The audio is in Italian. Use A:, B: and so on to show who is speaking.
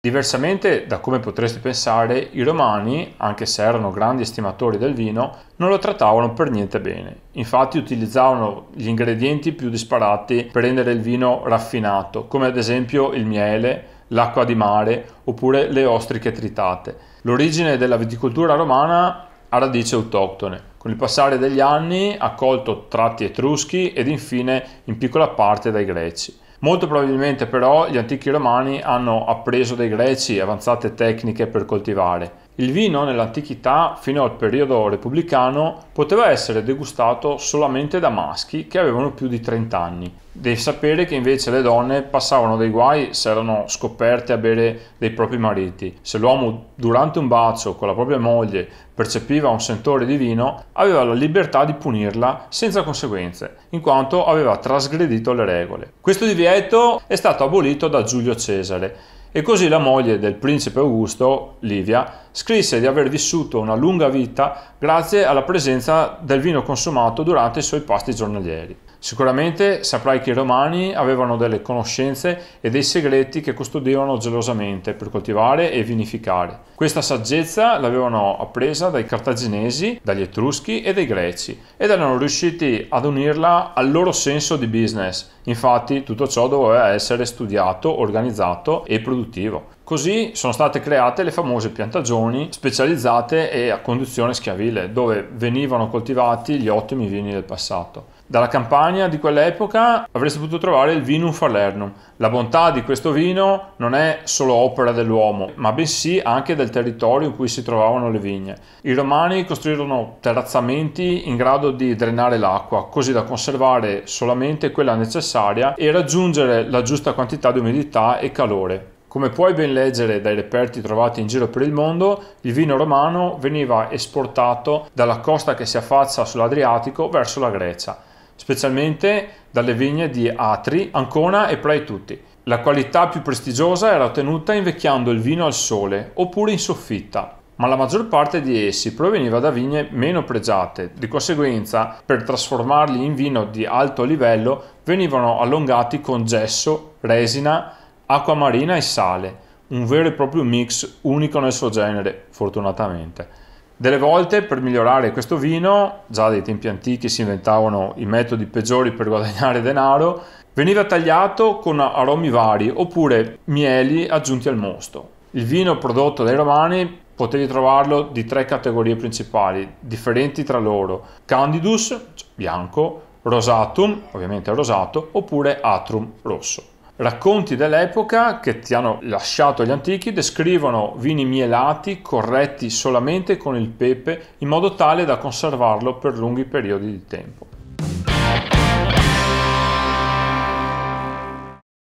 A: Diversamente da come potreste pensare, i romani, anche se erano grandi estimatori del vino, non lo trattavano per niente bene. Infatti utilizzavano gli ingredienti più disparati per rendere il vino raffinato, come ad esempio il miele, l'acqua di mare oppure le ostriche tritate. L'origine della viticoltura romana ha radici autoctone, con il passare degli anni ha colto tratti etruschi ed infine in piccola parte dai greci. Molto probabilmente però gli antichi romani hanno appreso dai greci avanzate tecniche per coltivare. Il vino nell'antichità, fino al periodo repubblicano, poteva essere degustato solamente da maschi che avevano più di 30 anni. Devi sapere che invece le donne passavano dei guai se erano scoperte a bere dei propri mariti. Se l'uomo durante un bacio con la propria moglie percepiva un sentore di vino, aveva la libertà di punirla senza conseguenze, in quanto aveva trasgredito le regole. Questo divieto è stato abolito da Giulio Cesare. E così la moglie del principe Augusto, Livia, scrisse di aver vissuto una lunga vita grazie alla presenza del vino consumato durante i suoi pasti giornalieri. Sicuramente saprai che i romani avevano delle conoscenze e dei segreti che custodivano gelosamente per coltivare e vinificare. Questa saggezza l'avevano appresa dai cartaginesi, dagli etruschi e dai greci ed erano riusciti ad unirla al loro senso di business Infatti tutto ciò doveva essere studiato, organizzato e produttivo. Così sono state create le famose piantagioni specializzate e a conduzione schiavile, dove venivano coltivati gli ottimi vini del passato. Dalla campagna di quell'epoca avreste potuto trovare il Vinum Falernum, la bontà di questo vino non è solo opera dell'uomo, ma bensì anche del territorio in cui si trovavano le vigne. I romani costruirono terrazzamenti in grado di drenare l'acqua, così da conservare solamente quella necessaria e raggiungere la giusta quantità di umidità e calore. Come puoi ben leggere dai reperti trovati in giro per il mondo, il vino romano veniva esportato dalla costa che si affaccia sull'Adriatico verso la Grecia specialmente dalle vigne di Atri, Ancona e Praetutti. La qualità più prestigiosa era ottenuta invecchiando il vino al sole oppure in soffitta, ma la maggior parte di essi proveniva da vigne meno pregiate, di conseguenza per trasformarli in vino di alto livello venivano allungati con gesso, resina, acqua marina e sale, un vero e proprio mix unico nel suo genere, fortunatamente. Delle volte per migliorare questo vino, già dai tempi antichi si inventavano i metodi peggiori per guadagnare denaro, veniva tagliato con aromi vari oppure mieli aggiunti al mosto. Il vino prodotto dai romani potevi trovarlo di tre categorie principali, differenti tra loro: candidus, cioè bianco, rosatum, ovviamente rosato, oppure atrum, rosso. Racconti dell'epoca che ti hanno lasciato gli antichi descrivono vini mielati corretti solamente con il pepe in modo tale da conservarlo per lunghi periodi di tempo.